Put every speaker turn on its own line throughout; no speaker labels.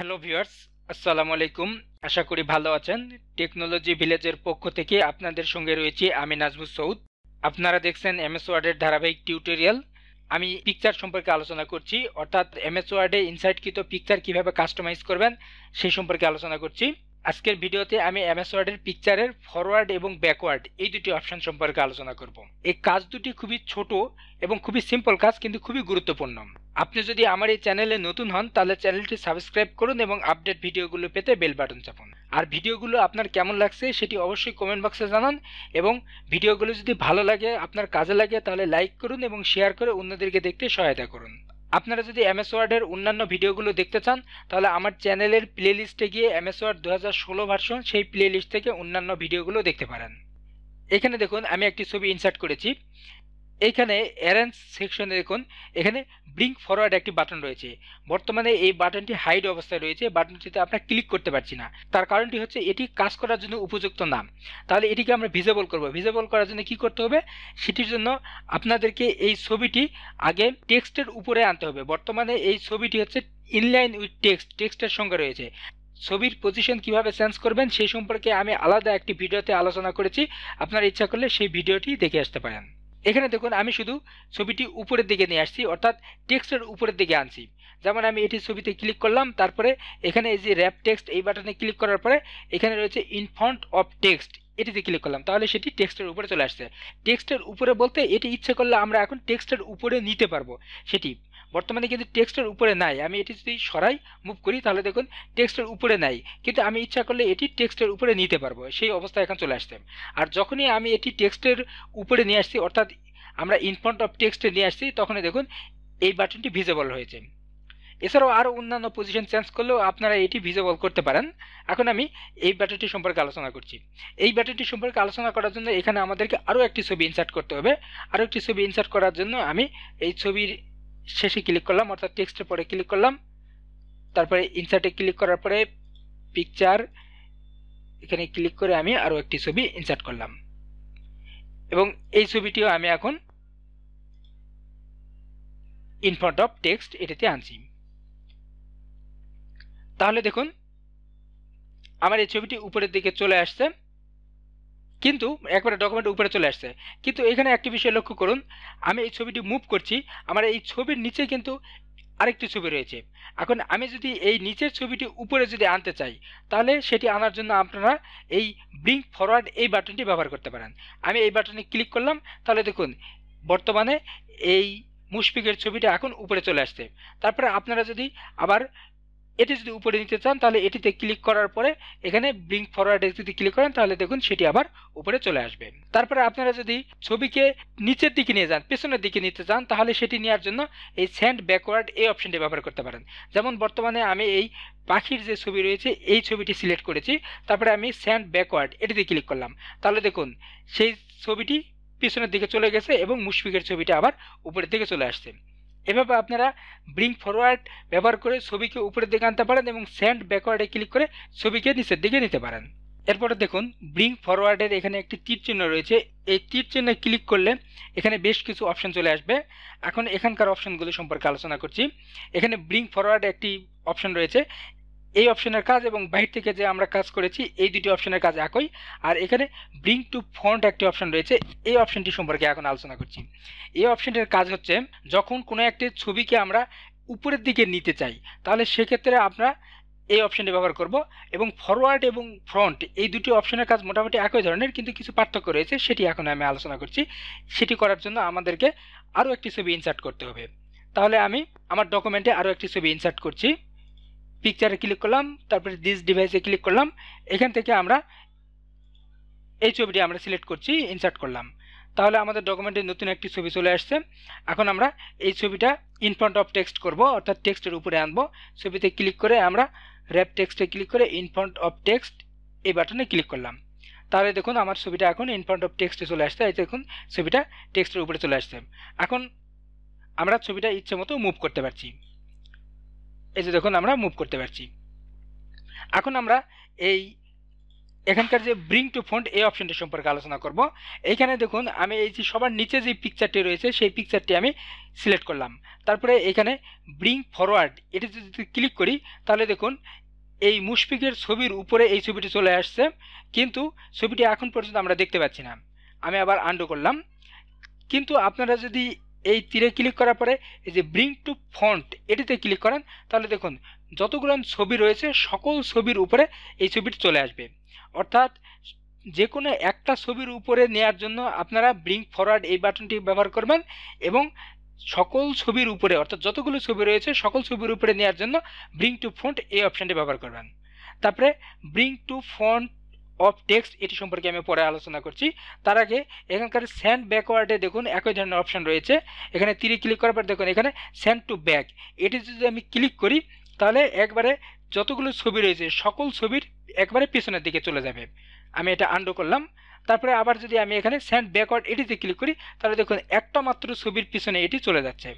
hello viewers আসসালামু আলাইকুম আশা করি ভালো আছেন টেকনোলজি ভিলেজের পক্ষ থেকে আপনাদের সঙ্গে রয়েছি আমি নাজমুল সৌদ আপনারা দেখছেন এমএস ওয়ার্ডের ধারাবাহিক টিউটোরিয়াল আমি পিকচার সম্পর্কে আলোচনা করছি অর্থাৎ এমএস ওয়ার্ডে ইনসাইটকৃত পিকচার কিভাবে কাস্টমাইজ করবেন সেই সম্পর্কে আলোচনা করছি আজকের ভিডিওতে আমি এমএস ওয়ার্ডের পিকচারের ফরওয়ার্ড এবং ব্যাকওয়ার্ড এই দুটি অপশন সম্পর্কে আলোচনা করব এই কাজ দুটি খুবই ছোট এবং খুবই সিম্পল কাজ কিন্তু খুবই গুরুত্বপূর্ণ আপনি যদি আমার এই চ্যানেলে নতুন হন তাহলে চ্যানেলটি সাবস্ক্রাইব করুন এবং আপডেট ভিডিওগুলো পেতে বেল বাটন চাপুন আর ভিডিওগুলো আপনার কেমন লাগছে সেটি অবশ্যই কমেন্ট বক্সে জানান এবং ভিডিওগুলো যদি ভালো লাগে আপনার কাজে লাগে তাহলে লাইক করুন এবং শেয়ার করে অন্যদেরকে দেখতে সহায়তা করুন আপনারা যদি এমএস ওয়ার্ডের অন্যান্য ভিডিওগুলো দেখতে চান তাহলে আমার চ্যানেলের প্লে লিস্টে গিয়ে এমএস ওয়ার্ড দু ভার্সন সেই প্লে লিস্ট থেকে অন্যান্য ভিডিওগুলো দেখতে পারেন এখানে দেখুন আমি একটি ছবি ইনসার্ট করেছি এইখানে অ্যারেঞ্জ সেকশনে দেখুন এখানে ব্রিঙ্ক ফরওয়ার্ড একটি বাটন রয়েছে বর্তমানে এই বাটনটি হাইড অবস্থায় রয়েছে বাটনটিতে আমরা ক্লিক করতে পারছি না তার কারণটি হচ্ছে এটি কাজ করার জন্য উপযুক্ত নাম তাহলে এটিকে আমরা ভিজেবল করব ভিজেবল করার জন্য কি করতে হবে সেটির জন্য আপনাদেরকে এই ছবিটি আগে টেক্সটের উপরে আনতে হবে বর্তমানে এই ছবিটি হচ্ছে ইনলাইন উইথ টেক্সট টেক্সটের সঙ্গে রয়েছে ছবির পজিশন কিভাবে চেঞ্জ করবেন সেই সম্পর্কে আমি আলাদা একটি ভিডিওতে আলোচনা করেছি আপনার ইচ্ছা করলে সেই ভিডিওটি দেখে আসতে পারেন এখানে দেখুন আমি শুধু ছবিটি উপরের দিকে নিয়ে আসছি অর্থাৎ টেক্সটের উপরের দিকে আনছি যেমন আমি এটি ছবিতে ক্লিক করলাম তারপরে এখানে এই যে র্যাপ টেক্সট এই বাটনে ক্লিক করার পরে এখানে রয়েছে ইনফ্রন্ট অফ টেক্সট এটিতে ক্লিক করলাম তাহলে সেটি টেক্সটের উপরে চলে আসছে টেক্সটের উপরে বলতে এটি ইচ্ছে করলে আমরা এখন টেক্সটের উপরে নিতে পারবো সেটি বর্তমানে কিন্তু টেক্সটের উপরে নাই আমি এটি যদি সরাই মুভ করি তাহলে দেখুন টেক্সটের উপরে নাই কিন্তু আমি ইচ্ছা করলে এটি টেক্সটের উপরে নিতে পারবো সেই অবস্থা এখন চলে আসতে আর যখনই আমি এটি টেক্সটের উপরে নিয়ে আসছি অর্থাৎ আমরা ইনফ্রন্ট অফ টেক্সটে নিয়ে আসছি তখনই দেখুন এই বাটনটি ভিজেবল হয়েছে এছাড়াও আরও অন্যান্য পজিশন চেঞ্জ করলেও আপনারা এটি ভিজেবল করতে পারেন এখন আমি এই ব্যাটারটি সম্পর্কে আলোচনা করছি এই ব্যাটারটি সম্পর্কে আলোচনা করার জন্য এখানে আমাদেরকে আরও একটি ছবি ইনসার্ট করতে হবে আরও একটি ছবি ইনসার্ট করার জন্য আমি এই ছবির শেষে ক্লিক করলাম অর্থাৎ টেক্সটের পরে ক্লিক করলাম তারপরে ইনসার্টে ক্লিক করার পরে পিকচার এখানে ক্লিক করে আমি আরও একটি ছবি ইনসার্ট করলাম এবং এই ছবিটিও আমি এখন ইনফ্রন্ট অফ টেক্সট এটাতে আনছি তাহলে দেখুন আমার এই ছবিটি উপরের দিকে চলে আসছে কিন্তু একবারে ডকুমেন্ট উপরে চলে আসছে কিন্তু এখানে একটি বিষয় লক্ষ্য করুন আমি এই ছবিটি মুভ করছি আমার এই ছবির নিচে কিন্তু আরেকটি ছবি রয়েছে এখন আমি যদি এই নিচের ছবিটি উপরে যদি আনতে চাই তাহলে সেটি আনার জন্য আপনারা এই ব্রিঙ্ক ফরওয়ার্ড এই বাটনটি ব্যবহার করতে পারেন আমি এই বাটনে ক্লিক করলাম তাহলে দেখুন বর্তমানে এই মুশফিকের ছবিটা এখন উপরে চলে আসছে তারপরে আপনারা যদি আবার এটি যদি উপরে নিতে চান তাহলে এটিতে ক্লিক করার পরে এখানে ব্লিঙ্ক ফরওয়ার্ডে যদি ক্লিক করেন তাহলে দেখুন সেটি আবার উপরে চলে আসবে তারপরে আপনারা যদি ছবিকে নিচের দিকে নিয়ে যান পেছনের দিকে নিতে চান তাহলে সেটি নেওয়ার জন্য এই স্যান্ড ব্যাকওয়ার্ড এই অপশনটি ব্যবহার করতে পারেন যেমন বর্তমানে আমি এই পাখির যে ছবি রয়েছে এই ছবিটি সিলেক্ট করেছি তারপরে আমি স্যান্ড ব্যাকওয়ার্ড এটিতে ক্লিক করলাম তাহলে দেখুন সেই ছবিটি পিছনের দিকে চলে গেছে এবং মুশফিকের ছবিটা আবার উপরের দিকে চলে আসছে এভাবে আপনারা ব্রিং ফরওয়ার্ড ব্যবহার করে ছবিকে উপরের দিকে আনতে পারেন এবং সেন্ড ব্যাকওয়ার্ডে ক্লিক করে ছবিকে নিচের দিকে নিতে পারেন এরপরে দেখুন ব্রিং ফরওয়ার্ডের এখানে একটি তীর চিহ্ন রয়েছে এই তীর চিহ্নে ক্লিক করলে এখানে বেশ কিছু অপশন চলে আসবে এখন এখানকার অপশনগুলো সম্পর্কে আলোচনা করছি এখানে ব্রিং ফরওয়ার্ড একটি অপশন রয়েছে এই অপশনের কাজ এবং বাহির থেকে যে আমরা কাজ করেছি এই দুটি অপশনের কাজ একই আর এখানে ব্রিং টু ফন্ট একটি অপশন রয়েছে এই অপশনটি সম্পর্কে এখন আলোচনা করছি এই অপশনটির কাজ হচ্ছে যখন কোনো একটি ছবিকে আমরা উপরের দিকে নিতে চাই তাহলে সেক্ষেত্রে আমরা এই অপশনটি ব্যবহার করব এবং ফরওয়ার্ড এবং ফ্রন্ট এই দুটি অপশনের কাজ মোটামুটি একই ধরনের কিন্তু কিছু পার্থক্য রয়েছে সেটি এখন আমি আলোচনা করছি সেটি করার জন্য আমাদেরকে আরও একটি ছবি ইনসার্ট করতে হবে তাহলে আমি আমার ডকুমেন্টে আরও একটি ছবি ইনসার্ট করছি পিকচারে ক্লিক করলাম তারপরে দিস ডিভাইসে ক্লিক করলাম এখান থেকে আমরা এই ছবিটি আমরা সিলেক্ট করছি ইনসার্ট করলাম তাহলে আমাদের ডকুমেন্টে নতুন একটি ছবি চলে আসছে এখন আমরা এই ছবিটা ইন ফ্রন্ট অফ টেক্সট করব অর্থাৎ টেক্সটের উপরে আনব ছবিতে ক্লিক করে আমরা র্যাপ টেক্সটে ক্লিক করে ইন ফ্রন্ট অফ টেক্সট এই বাটনে ক্লিক করলাম তাহলে দেখুন আমার ছবিটা এখন ইন ফ্রন্ট অফ টেক্সটে চলে আসছে এই দেখুন ছবিটা টেক্সটের উপরে চলে আসছে এখন আমরা ছবিটা ইচ্ছে মতো মুভ করতে পারছি এই যে দেখুন আমরা মুভ করতে পারছি এখন আমরা এই এখানকার যে ব্রিং টু ফন্ট এই অপশনটি সম্পর্কে আলোচনা করব এখানে দেখুন আমি এই যে সবার নিচে যে পিকচারটি রয়েছে সেই পিকচারটি আমি সিলেক্ট করলাম তারপরে এখানে ব্রিং ফরওয়ার্ড এটা যদি ক্লিক করি তাহলে দেখুন এই মুশফিকের ছবির উপরে এই ছবিটি চলে আসছে কিন্তু ছবিটি এখন পর্যন্ত আমরা দেখতে পাচ্ছি না আমি আবার আন্ডু করলাম কিন্তু আপনারা যদি এই তীরে ক্লিক করার পরে এই যে ব্রিং টু ফন্ট এটিতে ক্লিক করেন তাহলে দেখুন যতগুলো ছবি রয়েছে সকল ছবির উপরে এই ছবিটি চলে আসবে অর্থাৎ যে কোনো একটা ছবির উপরে নেয়ার জন্য আপনারা ব্রিং ফরওয়ার্ড এই বাটনটি ব্যবহার করবেন এবং সকল ছবির উপরে অর্থাৎ যতগুলো ছবি রয়েছে সকল ছবির উপরে নেওয়ার জন্য ব্রিং টু ফন্ট এই অপশানটি ব্যবহার করবেন তারপরে bring to front of text এটি সম্পর্কে আমি পরে আলোচনা করছি তার আগে এখানকার স্যান্ড ব্যাকওয়ার্ডে দেখুন একই ধরনের অপশন রয়েছে এখানে তিরি ক্লিক করার পর দেখুন এখানে স্যান্ড টু ব্যাক এটি যদি আমি ক্লিক করি তাহলে একবারে যতগুলো ছবি রয়েছে সকল ছবির একবারে পিছনের দিকে চলে যাবে আমি এটা আন্ডো করলাম তারপরে আবার যদি আমি এখানে স্যান্ড ব্যাকওয়ার্ড এটিতে ক্লিক করি তাহলে দেখুন একটা মাত্র ছবির পিছনে এটি চলে যাচ্ছে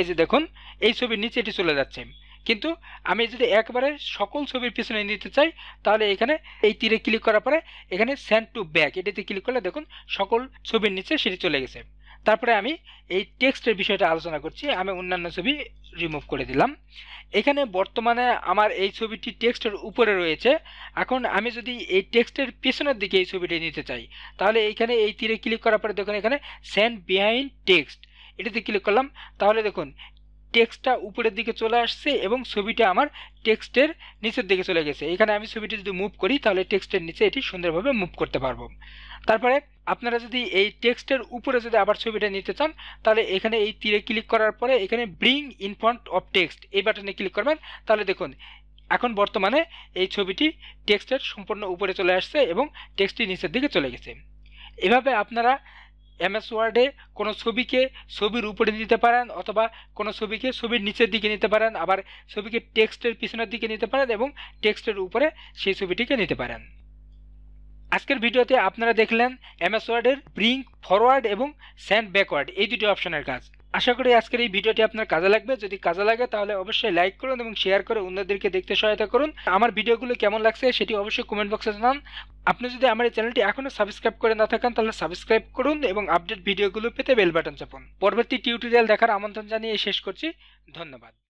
এই যে দেখুন এই ছবির নিচে এটি চলে যাচ্ছে কিন্তু আমি যদি একবারে সকল ছবির পিছনে নিতে চাই তাহলে এখানে এই তীরে ক্লিক করার পরে এখানে স্যান্ড টু ব্যাক এটিতে ক্লিক করলে দেখুন সকল ছবির নিচে সেটি চলে গেছে তারপরে আমি এই টেক্সটের বিষয়টা আলোচনা করছি আমি অন্যান্য ছবি রিমুভ করে দিলাম এখানে বর্তমানে আমার এই ছবিটি টেক্সটের উপরে রয়েছে এখন আমি যদি এই টেক্সটের পেছনের দিকে এই ছবিটি নিতে চাই তাহলে এইখানে এই তীরে ক্লিক করার পরে দেখুন এখানে স্যান্ড বিহাইন্ড টেক্সট এটিতে ক্লিক করলাম তাহলে দেখুন টেক্সটটা উপরের দিকে চলে আসছে এবং ছবিটা আমার টেক্সটের নিচের দিকে চলে গেছে এখানে আমি ছবিটি যদি মুভ করি তাহলে টেক্সটের নিচে এটি সুন্দরভাবে মুভ করতে পারবো তারপরে আপনারা যদি এই টেক্সটের উপরে যদি আবার ছবিটা নিতে চান তাহলে এখানে এই তীরে ক্লিক করার পরে এখানে bring in front of text এই বাটনে ক্লিক করবেন তাহলে দেখুন এখন বর্তমানে এই ছবিটি টেক্সটের সম্পূর্ণ উপরে চলে আসছে এবং টেক্সটটি নিচের দিকে চলে গেছে এভাবে আপনারা এমএস ওয়ার্ডে কোনো ছবিকে ছবির উপরে নিতে পারেন অথবা কোনো ছবিকে ছবির নিচের দিকে নিতে পারেন আবার ছবিকে টেক্সটের পিছনের দিকে নিতে পারেন এবং টেক্সটের উপরে সেই ছবিটিকে নিতে পারেন আজকের ভিডিওতে আপনারা দেখলেন এমএস ওয়ার্ডের ব্রিং ফরওয়ার্ড এবং স্যান্ড ব্যাকওয়ার্ড এই দুটি অপশনের কাজ আশা করি আজকের এই ভিডিওটি আপনার কাজে লাগবে যদি কাজে লাগে তাহলে অবশ্যই লাইক করুন এবং শেয়ার করে অন্যদেরকে দেখতে সহায়তা করুন আমার ভিডিওগুলো কেমন লাগছে সেটি অবশ্যই কমেন্ট বক্সে জানান আপনি যদি আমার এই চ্যানেলটি এখনও সাবস্ক্রাইব করে না থাকেন তাহলে সাবস্ক্রাইব করুন এবং আপডেট ভিডিওগুলো পেতে বেল বাটন চাপুন পরবর্তী টিউটোরিয়াল দেখার আমন্ত্রণ জানিয়ে শেষ করছি ধন্যবাদ